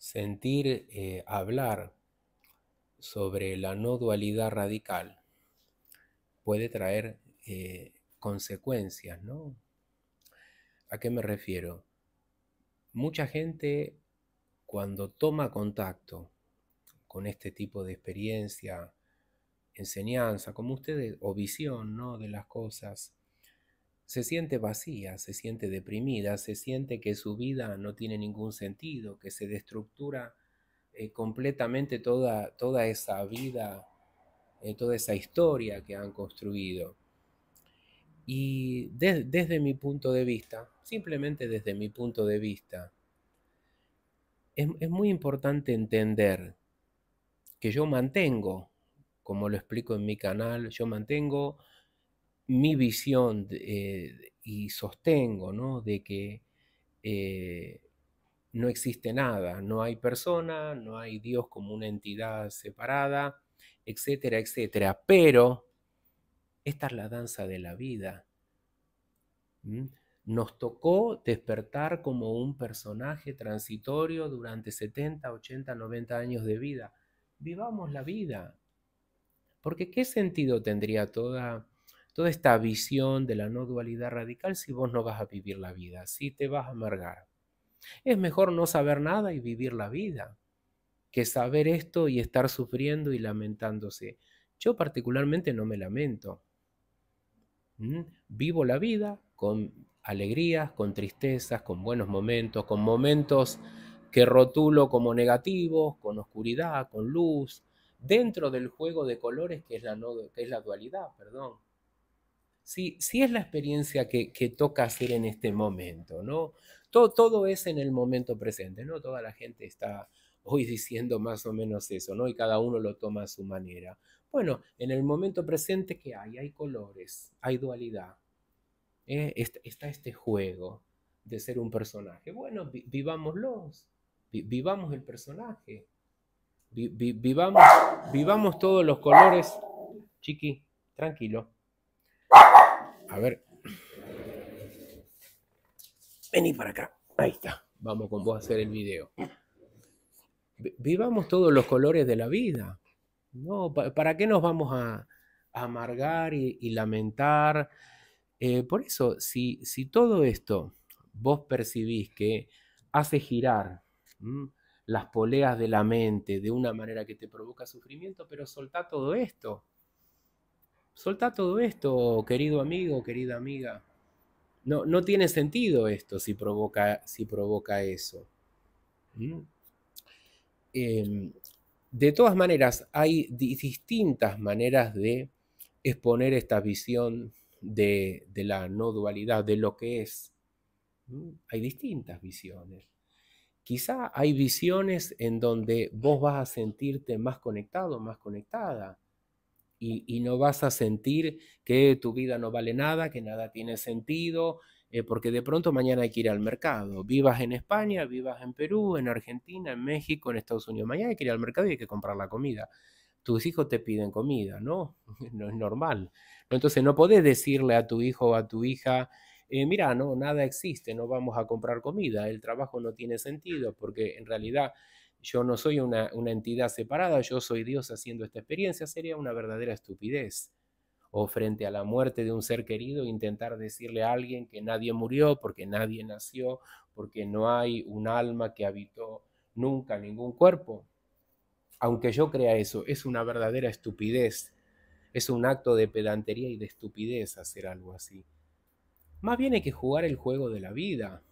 sentir, eh, hablar sobre la no dualidad radical puede traer eh, consecuencias, ¿no? ¿A qué me refiero? Mucha gente cuando toma contacto con este tipo de experiencia, enseñanza, como ustedes, o visión ¿no? de las cosas, se siente vacía, se siente deprimida, se siente que su vida no tiene ningún sentido, que se destructura eh, completamente toda, toda esa vida, eh, toda esa historia que han construido. Y desde mi punto de vista, simplemente desde mi punto de vista, es muy importante entender que yo mantengo, como lo explico en mi canal, yo mantengo mi visión eh, y sostengo ¿no? de que eh, no existe nada, no hay persona, no hay Dios como una entidad separada, etcétera, etcétera. Pero esta es la danza de la vida. Nos tocó despertar como un personaje transitorio durante 70, 80, 90 años de vida. Vivamos la vida. Porque ¿qué sentido tendría toda toda esta visión de la no dualidad radical si vos no vas a vivir la vida, si te vas a amargar. Es mejor no saber nada y vivir la vida que saber esto y estar sufriendo y lamentándose. Yo particularmente no me lamento. ¿Mm? Vivo la vida con alegrías, con tristezas, con buenos momentos, con momentos que rotulo como negativos, con oscuridad, con luz, dentro del juego de colores que es la, que es la dualidad, perdón. Sí, es la experiencia que, toca hacer en este momento, ¿no? Todo, todo, es en el momento presente, ¿no? Toda la gente está hoy diciendo más o menos eso, ¿no? Y cada uno lo toma a su manera. Bueno, en el momento presente, ¿qué hay? Hay colores, hay dualidad. ¿eh? Está este juego de ser un personaje. Bueno, vivámoslos, vivamos el personaje, vivamos todos los colores. Chiqui, tranquilo. A ver. Vení para acá. Ahí está. Vamos con vos a hacer el video. Vivamos todos los colores de la vida. No, ¿para qué nos vamos a, amargar y, lamentar? Eh, por eso, si, todo esto vos percibís que hace girar las poleas de la mente de una manera que te provoca sufrimiento, pero soltá todo esto. Solta todo esto, querido amigo, querida amiga. No, no tiene sentido esto si provoca, si provoca eso. ¿Mm? Em, de todas maneras, hay distintas maneras de exponer esta visión de, la no dualidad, de lo que es. ¿Mm? Hay distintas visiones. Quizá hay visiones en donde vos vas a sentirte más conectado, más conectada y, no vas a sentir que tu vida no vale nada, que nada tiene sentido, eh, porque de pronto mañana hay que ir al mercado. Vivas en España, vivas en Perú, en Argentina, en México, en Estados Unidos. Mañana hay que ir al mercado y hay que comprar la comida. Tus hijos te piden comida, ¿no? No es normal. Entonces no podés decirle a tu hijo o a tu hija, eh, mira, no, nada existe, no vamos a comprar comida, el trabajo no tiene sentido, porque en realidad yo no soy una, entidad separada, yo soy Dios haciendo esta experiencia, sería una verdadera estupidez. O frente a la muerte de un ser querido, intentar decirle a alguien que nadie murió, porque nadie nació, porque no hay un alma que habitó nunca ningún cuerpo. Aunque yo crea eso, es una verdadera estupidez. Es un acto de pedantería y de estupidez hacer algo así. Más bien hay que jugar el juego de la vida,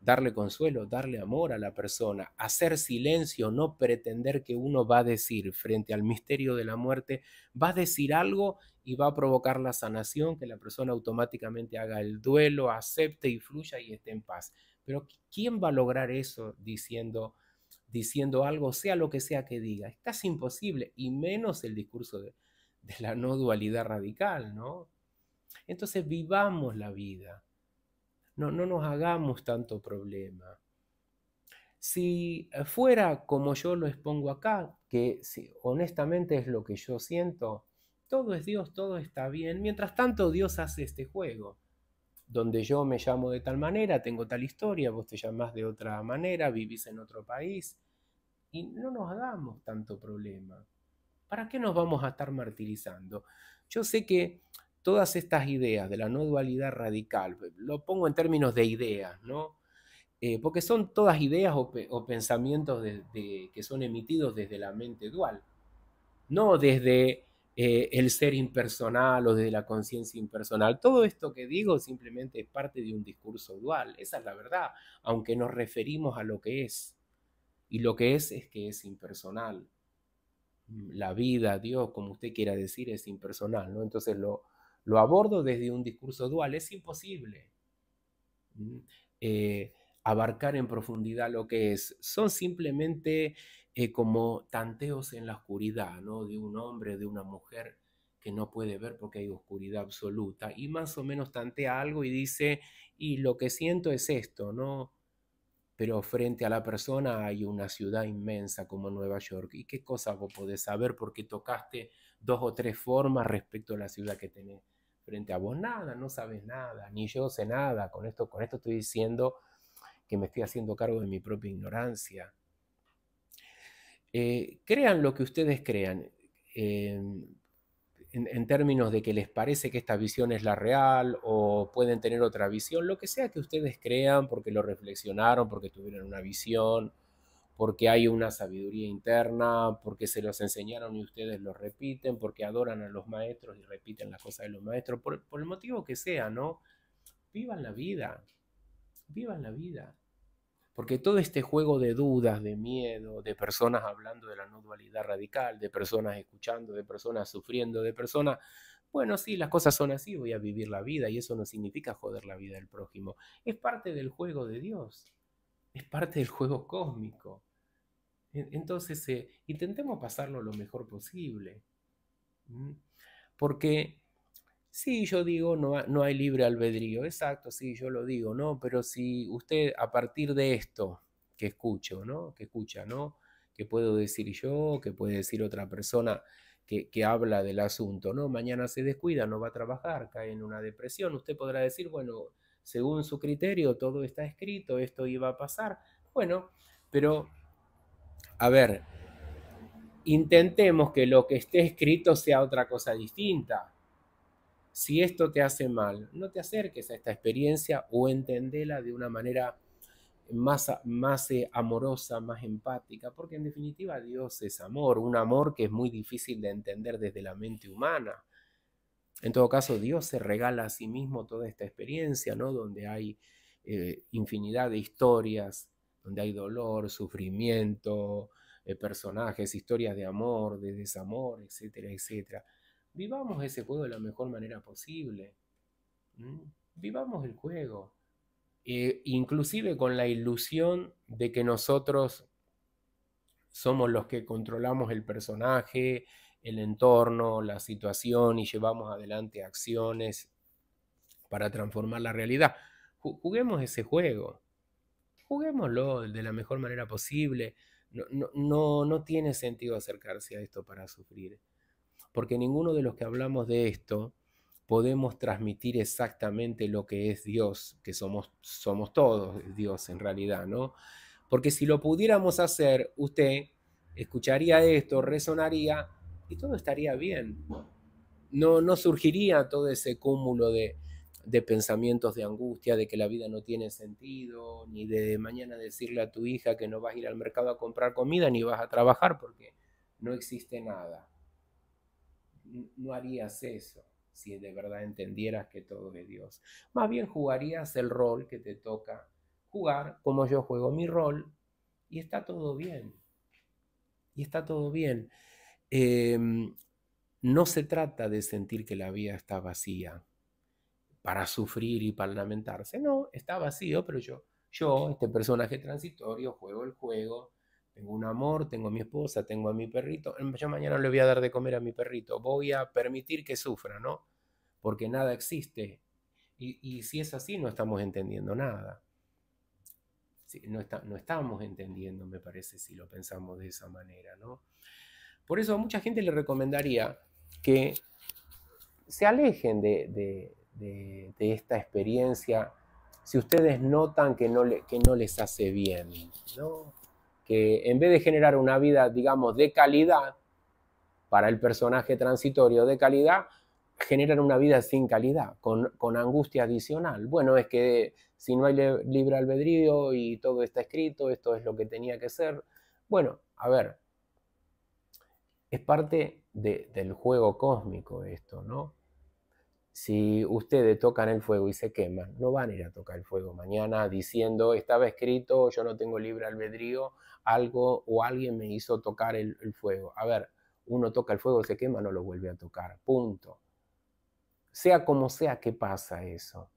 darle consuelo, darle amor a la persona, hacer silencio, no pretender que uno va a decir frente al misterio de la muerte, va a decir algo y va a provocar la sanación, que la persona automáticamente haga el duelo, acepte y fluya y esté en paz. Pero ¿quién va a lograr eso diciendo diciendo algo, sea lo que sea que diga? Es casi imposible, y menos el discurso de la no dualidad radical, ¿no? Entonces vivamos la vida, no, nos hagamos tanto problema. Si eh, fuera como yo lo expongo acá, que honestamente es lo que yo siento, todo es Dios, todo está bien. Mientras tanto, Dios hace este juego, donde yo me llamo de tal manera, tengo tal historia, vos te llamás de otra manera, vivís en otro país, y no nos hagamos tanto problema. ¿Para qué nos vamos a estar martirizando? Yo sé que todas estas ideas de la no dualidad radical, lo pongo en términos de ideas, ¿no? Eh, porque son todas ideas o, pensamientos que son emitidos desde la mente dual, no desde eh, el ser impersonal o desde la conciencia impersonal. Todo esto que digo simplemente es parte de un discurso dual, esa es la verdad, aunque nos referimos a lo que es. Y lo que es es que es impersonal. La vida, Dios, como usted quiera decir, es impersonal, ¿no? Entonces lo, lo abordo desde un discurso dual, es imposible eh, abarcar en profundidad lo que es. Son simplemente eh, como tanteos en la oscuridad, ¿no? De un hombre, de una mujer que no puede ver porque hay oscuridad absoluta y más o menos tantea algo y dice, y lo que siento es esto, ¿no? Pero frente a la persona hay una ciudad inmensa como Nueva York. ¿Y qué cosas vos podés saber porque tocaste dos o tres formas respecto a la ciudad que tenés frente a vos nada, no sabes nada, ni yo sé nada. Con esto, con esto estoy diciendo que me estoy haciendo cargo de mi propia ignorancia. Eh, crean lo que ustedes crean. Em, en, términos de que les parece que esta visión es la real o pueden tener otra visión, lo que sea que ustedes crean porque lo reflexionaron, porque tuvieron una visión, porque hay una sabiduría interna, porque se los enseñaron y ustedes lo repiten, porque adoran a los maestros y repiten las cosas de los maestros, por, el motivo que sea, ¿no? Vivan la vida, vivan la vida. Porque todo este juego de dudas, de miedo, de personas hablando de la no dualidad radical, de personas escuchando, de personas sufriendo, de personas, bueno, sí, las cosas son así, voy a vivir la vida y eso no significa joder la vida del prójimo. Es parte del juego de Dios, es parte del juego cósmico. Entonces, eh, intentemos pasarlo lo mejor posible. Porque, sí, yo digo, no, hay libre albedrío, exacto, sí, yo lo digo, ¿no? Pero si usted a partir de esto que escucho, ¿no? Que escucha, ¿no? Que puedo decir yo, que puede decir otra persona que, que habla del asunto, ¿no? Mañana se descuida, no va a trabajar, cae en una depresión, usted podrá decir, bueno, según su criterio, todo está escrito, esto iba a pasar, bueno, pero a ver, intentemos que lo que esté escrito sea otra cosa distinta. Si esto te hace mal, no te acerques a esta experiencia o entendela de una manera más, más eh, amorosa, más empática, porque en definitiva Dios es amor, un amor que es muy difícil de entender desde la mente humana. En todo caso, Dios se regala a sí mismo toda esta experiencia, ¿no? Donde hay eh, infinidad de historias, donde hay dolor, sufrimiento, eh, personajes, historias de amor, de desamor, etcétera, etcétera. Vivamos ese juego de la mejor manera posible. Vivamos el juego. Eh, inclusive con la ilusión de que nosotros somos los que controlamos el personaje, el entorno, la situación y llevamos adelante acciones para transformar la realidad. Juguemos ese juego juguémoslo de la mejor manera posible. No, no, no, no tiene sentido acercarse a esto para sufrir, porque ninguno de los que hablamos de esto podemos transmitir exactamente lo que es Dios, que somos, somos todos Dios en realidad, ¿no? Porque si lo pudiéramos hacer, usted escucharía esto, resonaría y todo estaría bien. No, no surgiría todo ese cúmulo de, de pensamientos de angustia, de que la vida no tiene sentido, ni de mañana decirle a tu hija que no vas a ir al mercado a comprar comida, ni vas a trabajar porque no existe nada. No harías eso si de verdad entendieras que todo es Dios. Más bien jugarías el rol que te toca jugar, como yo juego mi rol, y está todo bien. Y está todo bien. Em, no se trata de sentir que la vida está vacía para sufrir y para lamentarse. No, está vacío, pero yo, yo, este personaje transitorio, juego el juego, tengo un amor, tengo a mi esposa, tengo a mi perrito, em, yo mañana le voy a dar de comer a mi perrito, voy a permitir que sufra, ¿no? Porque nada existe. Y, si es así, no estamos entendiendo nada. no, estamos entendiendo, me parece, si lo pensamos de esa manera, ¿no? Por eso a mucha gente le recomendaría que se alejen de de, esta experiencia, si ustedes notan que no, le, que no les hace bien, ¿no? que en vez de generar una vida, digamos, de calidad, para el personaje transitorio de calidad, generan una vida sin calidad, con, angustia adicional. Bueno, es que si no hay libre albedrío y todo está escrito, esto es lo que tenía que ser. Bueno, a ver, es parte del juego cósmico esto, ¿no? Si ustedes tocan el fuego y se queman, no van a ir a tocar el fuego mañana diciendo, estaba escrito, yo no tengo libre albedrío, algo o alguien me hizo tocar el, fuego. A ver, uno toca el fuego, y se quema, no lo vuelve a tocar. Punto. Sea como sea que pasa eso.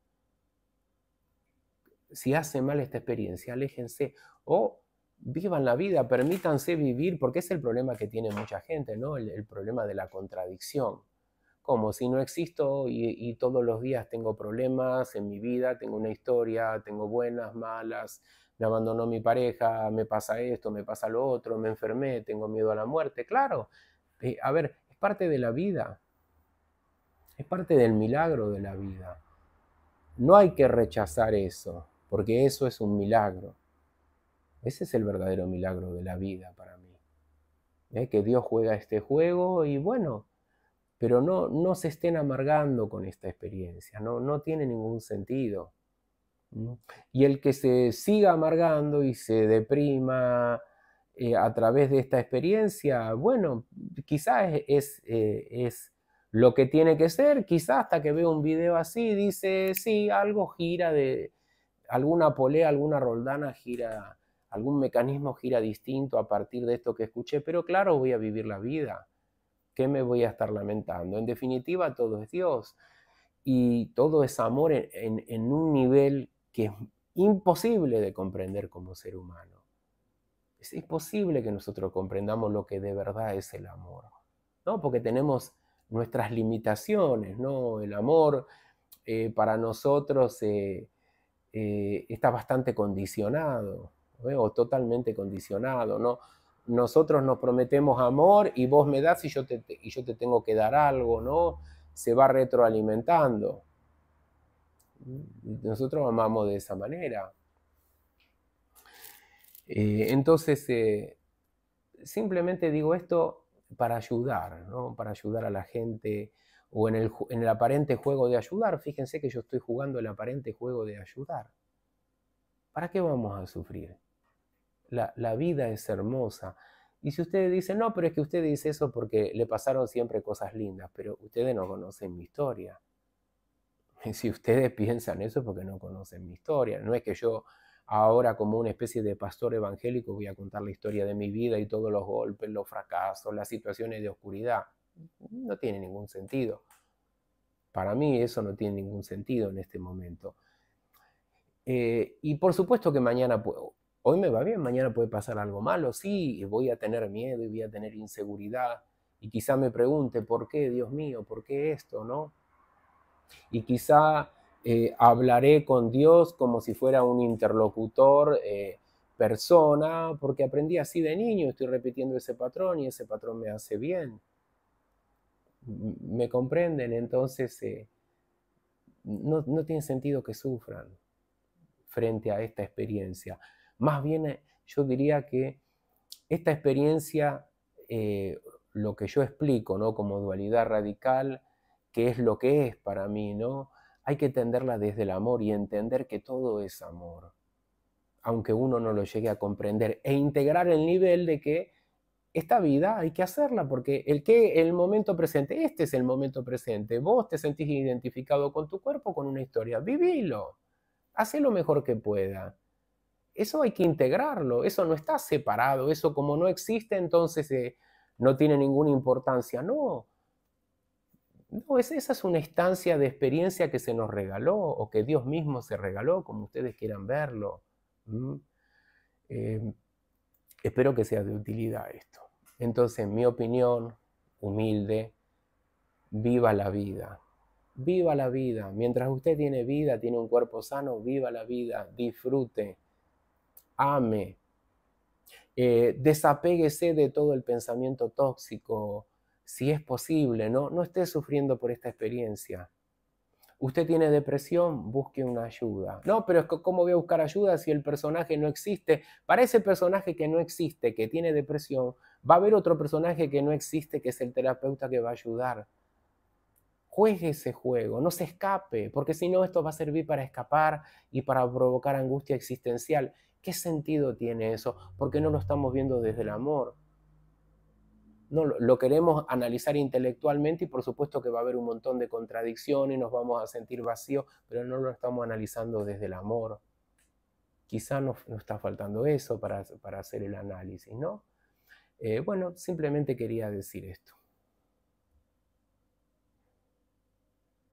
Si hace mal esta experiencia, aléjense. O vivan la vida, permítanse vivir, porque es el problema que tiene mucha gente, ¿no? el problema de la contradicción como si no existo y, todos los días tengo problemas en mi vida, tengo una historia, tengo buenas, malas, me abandonó mi pareja, me pasa esto, me pasa lo otro, me enfermé, tengo miedo a la muerte. Claro, eh, a ver, es parte de la vida, es parte del milagro de la vida. No hay que rechazar eso, porque eso es un milagro. Ese es el verdadero milagro de la vida para mí. ¿eh? Que Dios juega este juego y bueno, pero no, no se estén amargando con esta experiencia, no, no tiene ningún sentido. Y el que se siga amargando y se deprima eh, a través de esta experiencia, bueno, quizás es, eh, es, lo que tiene que ser, quizás hasta que veo un video así, dice, sí, algo gira de alguna polea, alguna roldana gira, algún mecanismo gira distinto a partir de esto que escuché, pero claro, voy a vivir la vida. ¿Qué me voy a estar lamentando? En definitiva, todo es Dios y todo es amor en, un nivel que es imposible de comprender como ser humano. Es imposible que nosotros comprendamos lo que de verdad es el amor, ¿no? Porque tenemos nuestras limitaciones, ¿no? El amor eh, para nosotros eh, eh, está bastante condicionado, o totalmente condicionado, ¿no? nosotros nos prometemos amor y vos me das y yo te, yo te tengo que dar algo, ¿no? Se va retroalimentando. Mm, nosotros amamos de esa manera. Eh, entonces, eh, simplemente digo esto para ayudar, ¿no? Para ayudar a la gente o en el, en el aparente juego de ayudar. Fíjense que yo estoy jugando el aparente juego de ayudar. ¿Para qué vamos a sufrir? La, vida es hermosa. Y si ustedes dicen, no, pero es que usted dice eso porque le pasaron siempre cosas lindas, pero ustedes no conocen mi historia. Y si ustedes piensan eso es porque no conocen mi historia. No es que yo ahora como una especie de pastor evangélico voy a contar la historia de mi vida y todos los golpes, los fracasos, las situaciones de oscuridad. No tiene ningún sentido. Para mí eso no tiene ningún sentido en este momento. Eh, y por supuesto que mañana puedo, hoy me va bien, mañana puede pasar algo malo, sí, eh, voy a tener miedo y voy a tener inseguridad. Y quizá me pregunte, ¿por qué, Dios mío? ¿Por qué esto, no? Y quizá eh, hablaré con Dios como si fuera un interlocutor, eh, persona, porque aprendí así de niño, estoy repitiendo ese patrón y ese patrón me hace bien. ¿Me comprenden? Entonces, no, no tiene sentido que sufran frente a esta experiencia. Más bien eh, yo diría que esta experiencia, eh, lo que yo explico, ¿no? Como dualidad radical, que es lo que es para mí, ¿no? Hay que entenderla desde el amor y entender que todo es amor, aunque uno no lo llegue a comprender, e integrar el nivel de que esta vida hay que hacerla, porque el que el momento presente, este es el momento presente, vos te sentís identificado con tu cuerpo, con una historia, vivilo, haz lo mejor que pueda eso hay que integrarlo, eso no está separado, eso como no existe, entonces eh, no tiene ninguna importancia. No, no, esa es una estancia de experiencia que se nos regaló o que Dios mismo se regaló, como ustedes quieran verlo. Mm. Em, espero que sea de utilidad esto. Entonces, mi opinión humilde, viva la vida. Viva la vida. Mientras usted tiene vida, tiene un cuerpo sano, viva la vida, disfrute ame, eh, desapéguese de todo el pensamiento tóxico, si es posible, ¿no? No esté sufriendo por esta experiencia. Usted tiene depresión, busque una ayuda. No, pero ¿cómo voy a buscar ayuda si el personaje no existe? Para ese personaje que no existe, que tiene depresión, va a haber otro personaje que no existe, que es el terapeuta que va a ayudar juegue ese juego, no se escape, porque si no esto va a servir para escapar y para provocar angustia existencial. ¿Qué sentido tiene eso? Porque no lo estamos viendo desde el amor. No, lo queremos analizar intelectualmente y por supuesto que va a haber un montón de contradicciones, nos vamos a sentir vacíos, pero no lo estamos analizando desde el amor. Quizá nos, está faltando eso para, hacer el análisis, ¿no? Eh, bueno, simplemente quería decir esto.